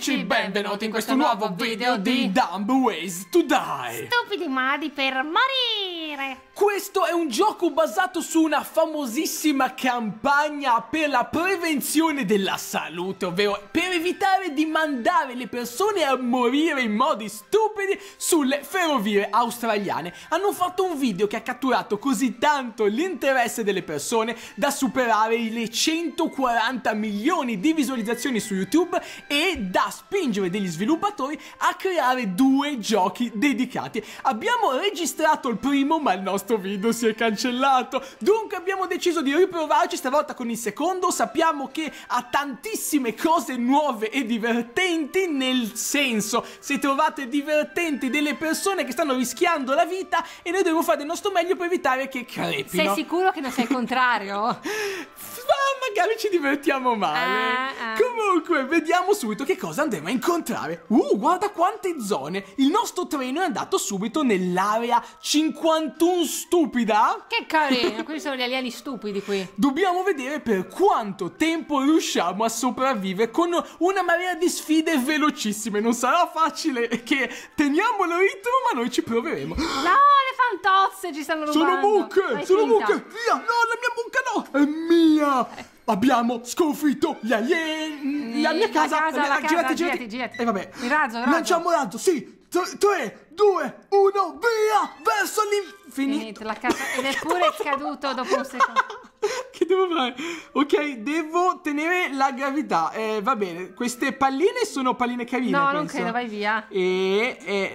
amici, benvenuti in questo nuovo video di Dumb Ways to Die Stupidi modi per morire questo è un gioco basato su una famosissima campagna per la prevenzione della salute, ovvero per evitare di mandare le persone a morire in modi stupidi sulle ferrovie australiane. Hanno fatto un video che ha catturato così tanto l'interesse delle persone da superare le 140 milioni di visualizzazioni su YouTube e da spingere degli sviluppatori a creare due giochi dedicati. Abbiamo registrato il primo ma il nostro questo video si è cancellato. Dunque abbiamo deciso di riprovarci stavolta con il secondo. Sappiamo che ha tantissime cose nuove e divertenti nel senso. Se trovate divertenti delle persone che stanno rischiando la vita e noi dobbiamo fare del nostro meglio per evitare che crepino. Sei sicuro che non sei il contrario? Ma magari ci divertiamo male. Ah, ah. Dunque, vediamo subito che cosa andremo a incontrare. Uh, guarda quante zone! Il nostro treno è andato subito nell'area 51 stupida. Che carino, questi sono gli alieni stupidi qui. Dobbiamo vedere per quanto tempo riusciamo a sopravvivere con una marea di sfide velocissime. Non sarà facile che teniamo il ritmo, ma noi ci proveremo. No, le fantozze ci stanno rubando. Sono mucche, sono finta. mucche. Via, no, la mia mucca no, è mia. Eh, Abbiamo sconfitto gli alieni! Mm, la mia casa! La, casa, la, la casa, girati, girati, girati! E eh, vabbè! Il razzo, il Lanciamo razzo, sì! 3, 2, 1, via! Verso l'infinito! la casa ed è pure caduto dopo un secondo. che devo fare? Ok, devo tenere la gravità. Eh, va bene, queste palline sono palline carine. No, penso. non credo, vai via. E, e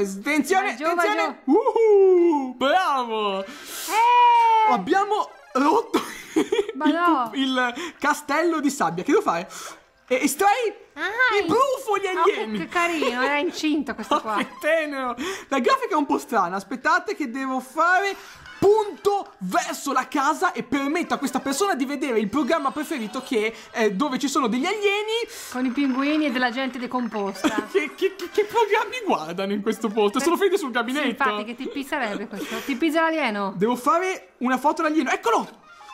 attenzione, giù, attenzione! Uh, bravo! Eh! Abbiamo rotto Ma il, no. il castello di sabbia. Che devo fare? E estrai ah, i gli alieni. Ah, oh, che, carino, era incinta questo oh, qua. Che tenero. La grafica è un po' strana. Aspettate che devo fare punto verso la casa e permetto a questa persona di vedere il programma preferito che è dove ci sono degli alieni con i pinguini e della gente decomposta che, che, che, che, programmi guardano in questo posto? sono finiti sul gabinetto sì, infatti che ti pizzerebbe questo? Ti pizza l'alieno devo fare una foto dell'alieno eccolo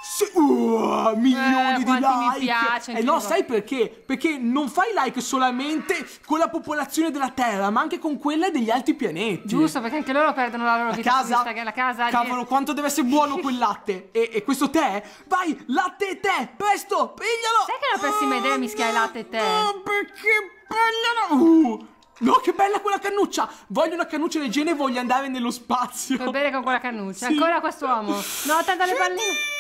sì, uh, milioni eh, di like. Mi piace, eh no, sai perché? Perché non fai like solamente con la popolazione della Terra, ma anche con quella degli altri pianeti. Giusto, perché anche loro perdono la loro la vita casa, la casa. Cavolo, quanto deve essere buono quel latte. E, e, questo tè? Vai, latte e tè, presto, piglialo. Sai che è una pessima idea mischiare ah, latte e tè? No, perché piglialo. Uh. No, che bella quella cannuccia! Voglio una cannuccia leggera e voglio andare nello spazio. Va bene con quella cannuccia? Sì. Ancora quest'uomo. No, tanto le palline.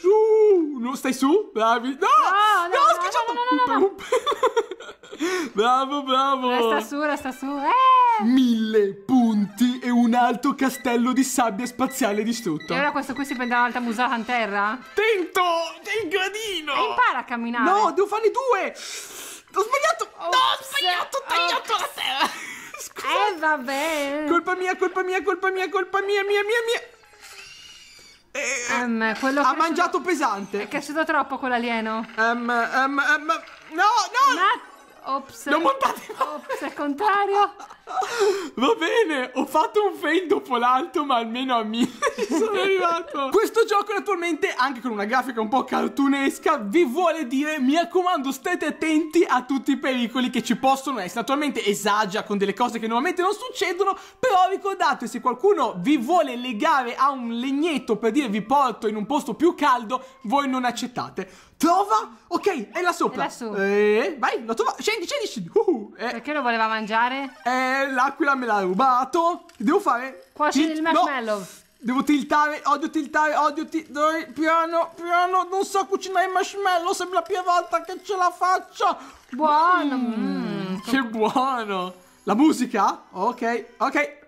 Su! No, stai su? Bravi. No! No, no, no, ho No, no, no, no. bravo, bravo! Resta su, resta su. Eh! Mille punti e un alto castello di sabbia spaziale distrutto. E ora questo qui si prenderà un'altra musata in terra? Tento! È il gradino! E impara a camminare. No, devo farne due! Ho sbagliato! Ops. No, ho sbagliato! Ho tagliato Ops. la terra! Scusa! Eh, vabbè! Colpa mia, colpa mia, colpa mia, colpa mia, mia, mia, mia! um, quello ha mangiato pesante. È cresciuto troppo quell'alieno. Um, ehm, um, um, no, no! Nat... Ops. Non montate! Ops, è contrario. Va bene, ho fatto un fail dopo l'altro, ma almeno a me ci sono arrivato. Questo gioco naturalmente, anche con una grafica un po' cartunesca, vi vuole dire, mi raccomando, state attenti a tutti i pericoli che ci possono essere. Naturalmente esagia con delle cose che normalmente non succedono, però ricordate, se qualcuno vi vuole legare a un legnetto per dire vi porto in un posto più caldo, voi non accettate. Trova? Ok, è là sopra. È lassù. Eh, vai, lo trova. Scendi, scendi, scendi. Uh, eh. Perché lo voleva mangiare? Eh l'aquila me l'ha rubato. Devo fare... Qua c'è il marshmallow. No. Devo tiltare, odio tiltare, odio tiltare, piano, piano, non so cucinare il marshmallow, sembra la prima volta che ce la faccio. Buono. Mm, mm. che buono. La musica? Ok, ok.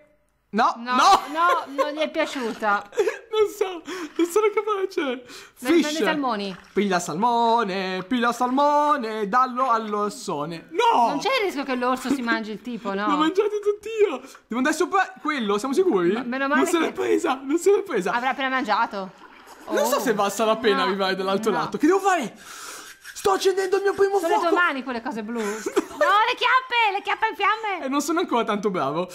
No, no, no, no non gli è piaciuta. non so, non sono capace. Fish. salmoni. Piglia salmone, piglia salmone, dallo all'orsone. No! Non c'è il rischio che l'orso si mangi il tipo, no? L'ho mangiato tutti io. Devo andare sopra quello, siamo sicuri? Ma, meno male non se l'è che... presa, non se l'è presa. Avrà appena mangiato. Oh. Non so se basta oh. la pena no. arrivare dall'altro no. lato. Che devo fare? Sto accendendo il mio primo sono fuoco. Sono le tue mani quelle cose blu. no, le chiappe, le chiappe in fiamme. E eh, non sono ancora tanto bravo.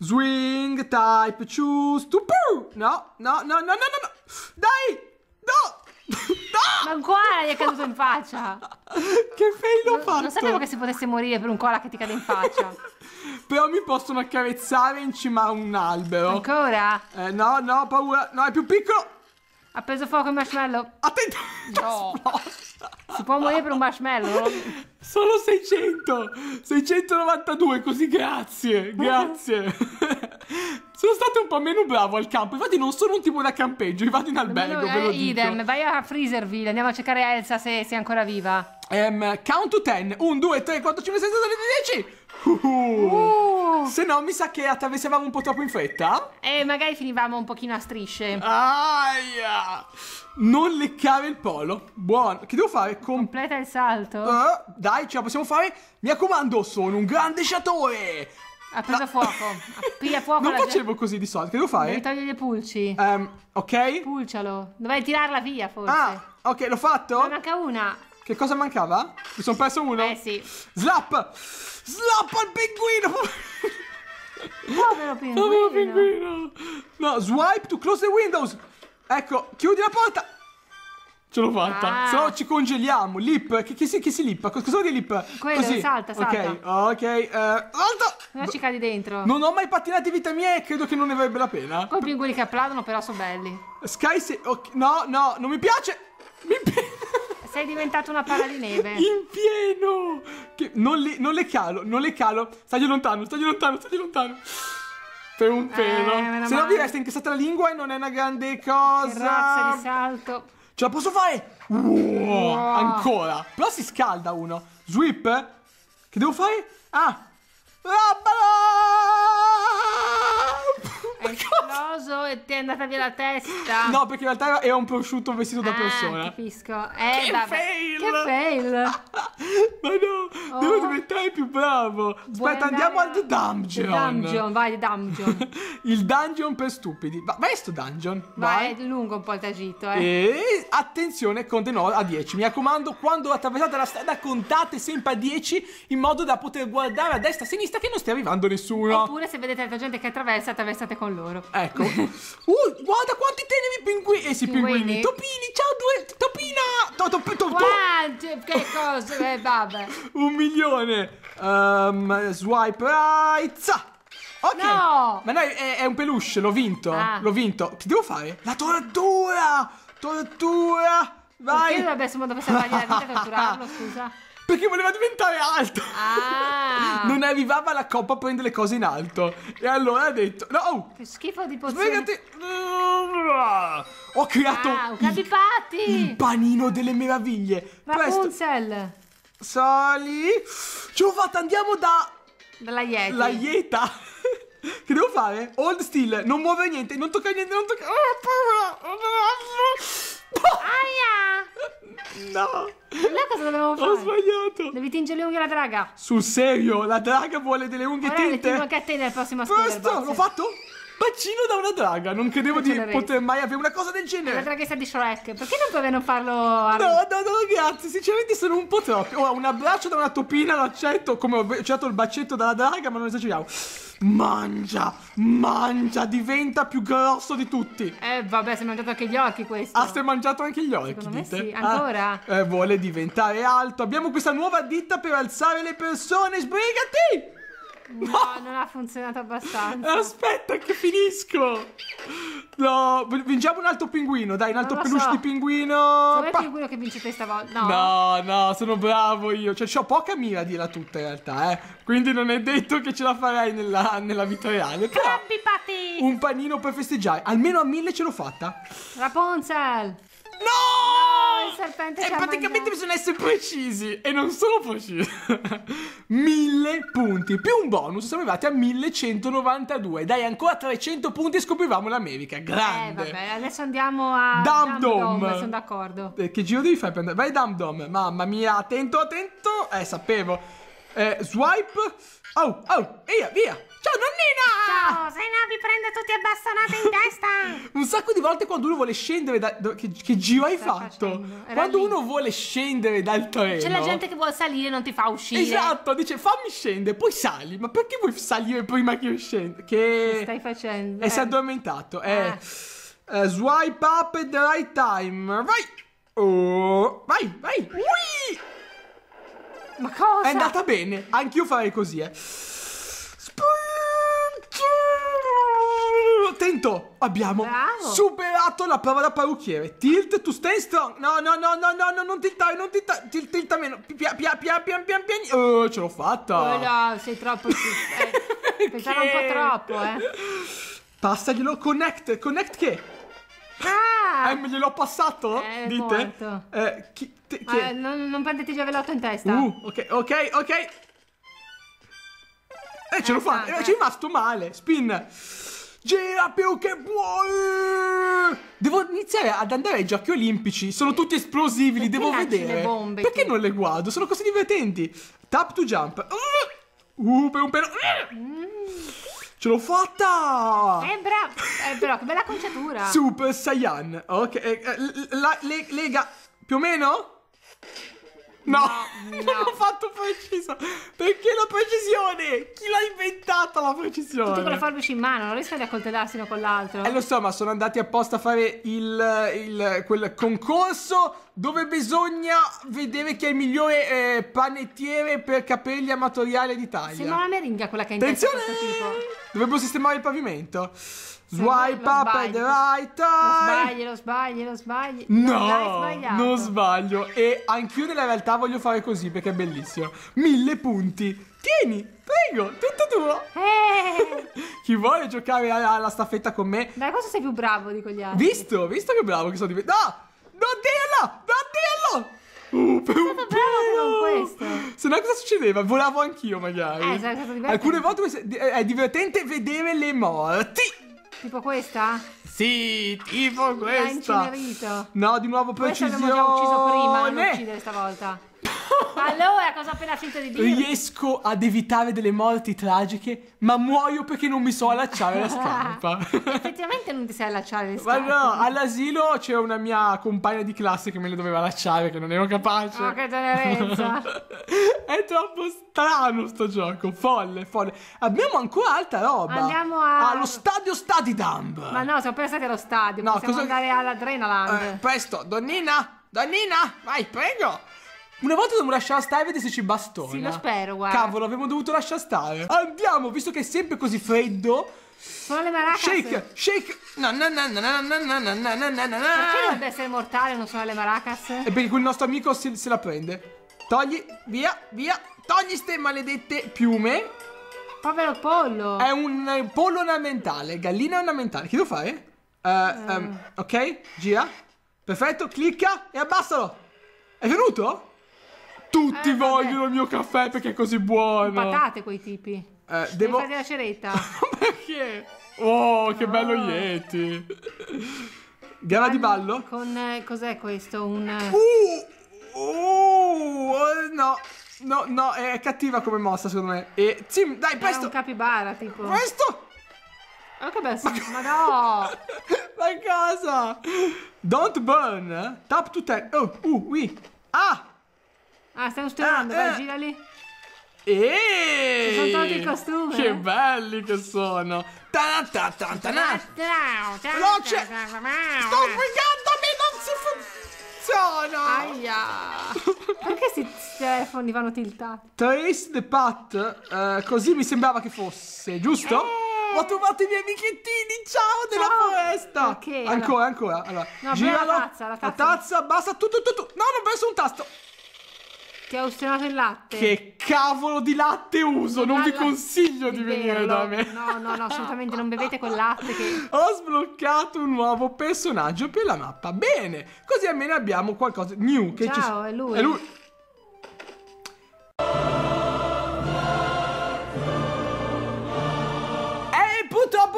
Swing type choose to poo. No, no, no, no, no, no. Dai! No! No! Ma un koala gli è caduto in faccia. che fail ho fatto. Non sapevo che si potesse morire per un koala che ti cade in faccia. Però mi possono accarezzare in cima a un albero. Ancora? Eh, no, no, paura. No, è più piccolo. Ha preso fuoco il marshmallow. Attento. No. Si può morire per un marshmallow? Solo 600! 692, così grazie, eh. grazie. sono stato un po' meno bravo al campo, infatti non sono un tipo da campeggio, io vado in albergo, no, ve eh, lo Idem, vai a Freezerville, andiamo a cercare Elsa se, se è ancora viva. Um, count to 10, 1, 2, 3, 4, 5, 6, 7, 8, 9, 10! Uh. Se no, mi sa che attraversavamo un po' troppo in fretta. E magari finivamo un pochino a strisce. Aia! Non leccare il polo. Buono. Che devo fare? Com Completa il salto. Uh, dai, ce la possiamo fare. Mi raccomando, sono un grande sciatore. Ha preso no. fuoco. Piglia fuoco. Non facevo così di solito. Che devo fare? Devi togliere le pulci. Um, ok. Pulcialo. Dovrei tirarla via, forse. Ah, ok, l'ho fatto. Ne manca una. Che cosa mancava? Mi sono perso uno. Eh sì. Slap! Slap al pinguino! Povero pinguino. Povero pinguino. No, swipe to close the windows. Ecco, chiudi la porta. Ce l'ho fatta. Ah. Se no ci congeliamo. Lip, che, che, si, che si lippa? Cosa vuol dire lip? Quello, Così. salta, salta. Ok, ok. Uh, eh, alto. Non ci cadi dentro. Non ho mai pattinato in vita mia e credo che non ne avrebbe la pena. Con i pinguini che applaudono però sono belli. Sky se... Okay. No, no, non mi piace. Mi piace. Sei diventata una palla di neve. In pieno! Che... Non, le, non, le, calo, non le calo. Stai lontano, stai lontano, stai lontano. Per un pelo. Eh, Se no vi resta incassata la lingua e non è una grande cosa. Grazie razza di salto. Ce la posso fare? Wow, wow. Ancora. Però si scalda uno. Sweep? Che devo fare? Ah. Rabbalo! è esploso e ti è andata via la testa. No, perché in realtà è un prosciutto vestito ah, da persona. Capisco. Eh, che, da... fail! che fail! Ma no! più bravo. Aspetta, andiamo al dungeon. Dungeon, vai, dungeon. il dungeon per stupidi. Va, vai sto dungeon. Vai, vai. è lungo un po' il tragitto, eh. E attenzione, con continuo a 10. Mi raccomando, quando attraversate la strada contate sempre a 10 in modo da poter guardare a destra e a sinistra che non stia arrivando nessuno. Oppure se vedete la gente che attraversa, attraversate con loro. Ecco. uh, guarda quanti tenevi pinguini. Eh sì, pinguini. pinguini. Topini, ciao due. Topina. To, to, to, to. Wow, che cosa, eh, vabbè. un milione. Um, swipe right. Ok. No! Ma no, è, è un peluche, l'ho vinto. Ah. L'ho vinto. Che devo fare? La tortura! Tortura! Vai! Perché vabbè, se dovesse fargli la vita torturarlo, scusa. Perché voleva diventare alto. Ah. non arrivava la coppa a prendere le cose in alto. E allora ha detto: No! Oh. che schifo di pozione. Sbrigati. Ho creato. Ah, il, il panino delle meraviglie. Rapunzel. Presto. Sali. Ci ho fatto, andiamo da... Dalla Yeti. La Ieta. che devo fare? Hold still, non muove niente, non tocca niente, non tocca... Oh, paura! Aia! No! La cosa dobbiamo fare? Ho sbagliato! Devi tingere le unghie alla draga! Sul serio, la draga vuole delle unghie Ora tinte! Ora le tingo anche a te nel prossimo Questo, l'ho fatto? bacino da una draga. Non credevo di poter mai avere una cosa del genere. La draghessa di Shrek. Perché non puoi non farlo? No, no, no, grazie. Sinceramente sono un po' troppo. Ora, oh, un abbraccio da una topina lo accetto come ho accettato il bacetto dalla draga, ma non esageriamo. Mangia, mangia, diventa più grosso di tutti. Eh, vabbè, si è mangiato anche gli orchi questo. Ah, si è mangiato anche gli orchi. Secondo dite? me sì, ancora. Ah, eh, vuole diventare alto. Abbiamo questa nuova ditta per alzare le persone. Sbrigati! No, non ha funzionato abbastanza. Aspetta che finisco. No, vinciamo un altro pinguino, dai, un altro peluche so. di pinguino. Come pa- pinguino che vince questa volta? No. no, no, sono bravo io. Cioè, ho poca mira a dirla tutta in realtà, eh. Quindi non è detto che ce la farei nella, nella vita reale. Crabby Patty! Un panino per festeggiare. Almeno a mille ce l'ho fatta. Rapunzel! No! no! il serpente E eh, praticamente mangiato. bisogna essere precisi. E non sono precisi. 1000 punti. Più un bonus. Siamo arrivati a 1192. Dai, ancora 300 punti e scoprivamo l'America. Eh, Grande. Eh, vabbè, adesso andiamo a... Dum Dum sono d'accordo. Eh, che giro devi fare per andare? Vai Dum Dom. Mamma mia, attento, attento. Eh, sapevo. Eh, swipe. Oh, oh, via, via. Ciao nonnina! Ciao, Zainabi prende tutti e bastonate in testa! un sacco di volte quando uno vuole scendere da... Che, che, giro hai fatto? Quando lì. uno vuole scendere dal treno... C'è la gente che vuole salire e non ti fa uscire. Esatto, dice fammi scendere, poi sali. Ma perché vuoi salire prima che io scenda? Che... Che stai facendo? E eh. si è eh. addormentato. Eh. Ah. eh. Uh, swipe up at the right time. Vai! Oh, vai, vai! Ui! Ma cosa? È andata bene, anch'io farei così, eh. attento! Abbiamo Bravo. superato la prova da parrucchiere. Tilt tu stay strong. No, no, no, no, no, no non tiltare, non tiltare. Tilt, tilta meno. Pian, pian, pian, pian, pian. Oh, ce l'ho fatta. Oh no, sei troppo... eh, pensavo un po' troppo, eh. Passaglielo, connect, connect che? Ah! Eh, me gliel'ho passato? Eh, Dite? Morto. Eh, chi, te, chi? Eh, non, non prendete il giavellotto in testa. Uh, ok, ok, ok. Eh, ce l'ho eh, fatta. Eh, ci è rimasto male. Spin. Gira più che puoi! Devo iniziare ad andare ai giochi olimpici. Sono tutti esplosivi, li devo vedere. Le bombe, Perché tu? non le guardo? Sono così divertenti. Tap to jump. Uh, uh per un pelo. Mm. Ce l'ho fatta! Eh, bravo. Eh, però, che bella conciatura. Super Saiyan. Ok, eh, eh la, le, lega. Più o meno? No, no, no. l'ho fatto preciso. Perché la precisione? Chi l'ha inventata la precisione? Tutto con la forbice in mano, non riesco ad accoltellarsi uno con l'altro. Eh, lo so, ma sono andati apposta a fare il, il, quel concorso dove bisogna vedere chi è il migliore eh, panettiere per capelli amatoriale d'Italia. Sembra una meringa quella che ha inventato questo tipo. Dovremmo sistemare il pavimento. Swipe up at the right time. Lo sbagli, lo sbagli, lo sbagli. No, non sbaglio. E anch'io nella realtà voglio fare così perché è bellissimo. Mille punti. Tieni, prego, tutto tuo. Eh. Chi vuole giocare alla, staffetta con me? Dai, cosa sei più bravo di quegli altri? Visto, visto che bravo che sono di me. No, non dirlo, non dirlo. Uh, per un pelo! Se no cosa succedeva? Volavo anch'io magari. Eh, Alcune volte eh, è divertente vedere le morti. Tipo questa? Sì, tipo questa. L'ha incenerito. No, di nuovo precisione. Questo l'abbiamo già ucciso prima, non uccidere stavolta. Allora, cosa ho appena finito di dire? Riesco ad evitare delle morti tragiche, ma muoio perché non mi so allacciare la scarpa. Effettivamente non ti sai allacciare le scarpe. Ma no, all'asilo c'era una mia compagna di classe che me le doveva allacciare, che non ero capace. Oh, che tenerezza. È troppo strano sto gioco, folle, folle. Abbiamo ancora altra roba. Andiamo a... allo stadio Stadidumb. Ma no, siamo pensati allo stadio, no, possiamo cosa... andare all'Adrenaland. Eh, presto, donnina, donnina, vai, prego. Una volta dobbiamo lasciare stare e vedere se ci bastona. Sì, lo spero, guarda. Cavolo, abbiamo dovuto lasciare stare. Andiamo, visto che è sempre così freddo. Sono le maracas. Shake, shake. No, no, no, no, no, no, no, no, no, no, no, no. Perché dovrebbe essere mortale non sono le maracas? È perché quel nostro amico se, se la prende. Togli, via, via. Togli ste maledette piume. Povero pollo. È un pollo ornamentale, gallina ornamentale. Che devo fare? Uh, um, ok, gira. Perfetto, clicca e abbassalo. È venuto? Tutti eh, vogliono il mio caffè perché è così buono. Patate quei tipi. Eh, devo fare la ceretta. perché? Oh, che oh. bello Yeti. Gara di ballo? Con eh, cos'è questo? Un eh, uh, uh, eh, no. No, no, è cattiva come mossa, secondo me. E Zim, dai, presto. È un capibara, tipo. Presto! Oh, che bello, ma, no! La casa! Don't burn! Eh. Tap to ten. Oh, uh, oui. Ah! Ah, stiamo stirando, ah, vai, eh. gira lì. Eeeh! Sono tolti i costumi. Che eh. belli che sono. Veloce! Sto fregandomi, non si funziona. Aia. Perché questi telefoni vanno tiltati? Trace the path. Eh, uh, così mi sembrava che fosse, giusto? Eh. Ho trovato i miei amichettini, ciao, ciao. della foresta. Ok, ancora, allora. ancora. Allora, no, la tazza, la tazza. La tazza, basta, tu, tu, tu, tu. No, non verso un tasto. Ti ha ustionato il latte? Che cavolo di latte uso? Non vi consiglio di, venire da me. No, no, no, assolutamente non bevete quel latte che... Ho sbloccato un nuovo personaggio per la mappa. Bene, così almeno abbiamo qualcosa new. Che Ciao, ci... è lui. È lui.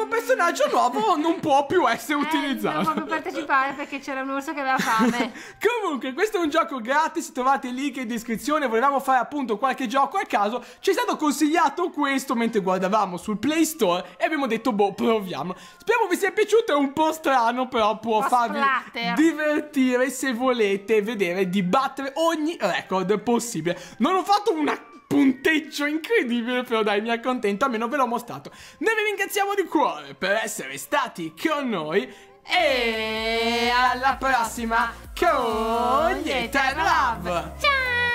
personaggio nuovo non può più essere eh, utilizzato. Non può più partecipare perché c'era un orso che aveva fame. Comunque, questo è un gioco gratis. Trovate il link in descrizione. Volevamo fare appunto qualche gioco a caso. Ci è stato consigliato questo mentre guardavamo sul Play Store e abbiamo detto, boh, proviamo. Speriamo vi sia piaciuto. È un po' strano, però può farvi splatter. divertire se volete vedere di battere ogni record possibile. Non ho fatto una punteggio incredibile, però dai, mi accontento, almeno ve l'ho mostrato. Noi vi ringraziamo di cuore per essere stati con noi e alla prossima con Eternal Love! Ciao!